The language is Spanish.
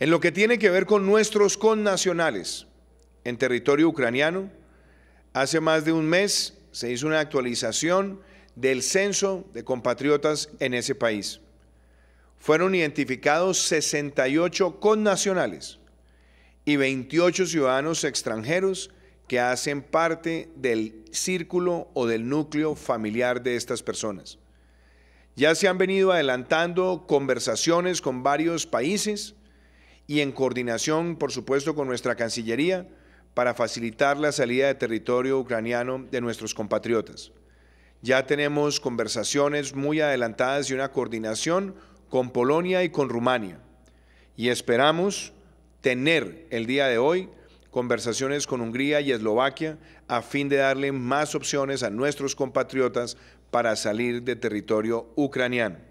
En lo que tiene que ver con nuestros connacionales en territorio ucraniano, hace más de un mes se hizo una actualización del censo de compatriotas en ese país. Fueron identificados 68 connacionales y 28 ciudadanos extranjeros que hacen parte del círculo o del núcleo familiar de estas personas. Ya se han venido adelantando conversaciones con varios países y en coordinación, por supuesto, con nuestra Cancillería para facilitar la salida de territorio ucraniano de nuestros compatriotas. Ya tenemos conversaciones muy adelantadas y una coordinación con Polonia y con Rumania. Y esperamos tener el día de hoy conversaciones con Hungría y Eslovaquia a fin de darle más opciones a nuestros compatriotas para salir de territorio ucraniano.